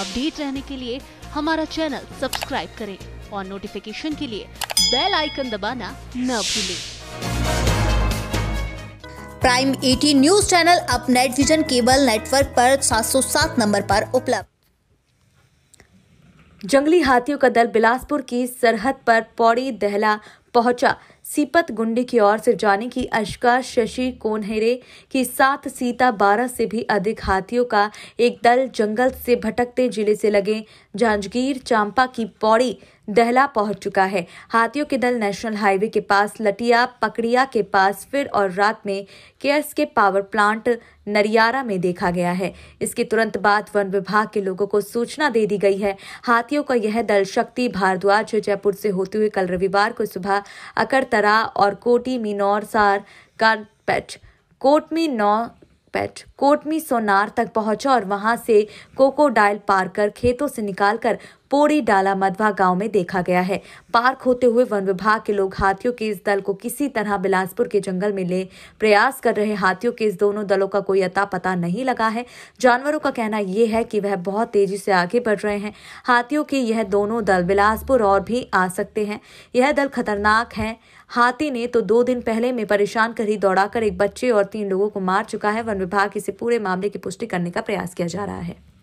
update रहने के लिए हमारा चैनल सब्सक्राइब करें और नोटिफिकेशन के लिए बेल आइकन दबाना न भूलें प्राइम एटी न्यूज चैनल अब नेट विजन केबल नेटवर्क पर 707 नंबर पर उपलब्ध जंगली हाथियों का दल बिलासपुर की सरहद पर पौड़ी दहला पहुंचा सीपत गुंडी की ओर से जाने की अशका शशि कोनहेरे की सात सीता बारह से भी अधिक हाथियों का एक दल जंगल से भटकते जिले से लगे जांजगीर चांपा की पौड़ी दहला पहुंच चुका है हाथियों के दल नेशनल हाईवे के पास लटिया पकड़िया के पास फिर और रात में केयर्स के पावर प्लांट नरियारा में देखा गया है इसके तुरंत बाद वन विभाग के लोगों को सूचना दे दी गई है हाथियों का यह दल शक्ति भारद्वाज जयपुर से होते हुए कल रविवार को सुबह अकड़ तरा और कोटी मीनौर सार पैट कोट में नौ पेट कोटमी सोनार तक पहुंचा और वहां से कोकोडाइल पार कर खेतों से निकालकर पोड़ी डाला मधवा गांव में देखा गया है पार्क होते हुए वन विभाग के लोग हाथियों के इस दल को किसी तरह बिलासपुर के जंगल में ले प्रयास कर रहे हाथियों के इस दोनों दलों का कोई अता पता नहीं लगा है जानवरों का कहना यह है कि वह बहुत तेजी से आगे बढ़ रहे हैं हाथियों के यह दोनों दल बिलासपुर और भी आ सकते हैं यह दल खतरनाक है हाथी ने तो दो दिन पहले में परेशान कर ही दौड़ाकर एक बच्चे और तीन लोगों को मार चुका है वन विभाग इसे पूरे मामले की पुष्टि करने का प्रयास किया जा रहा है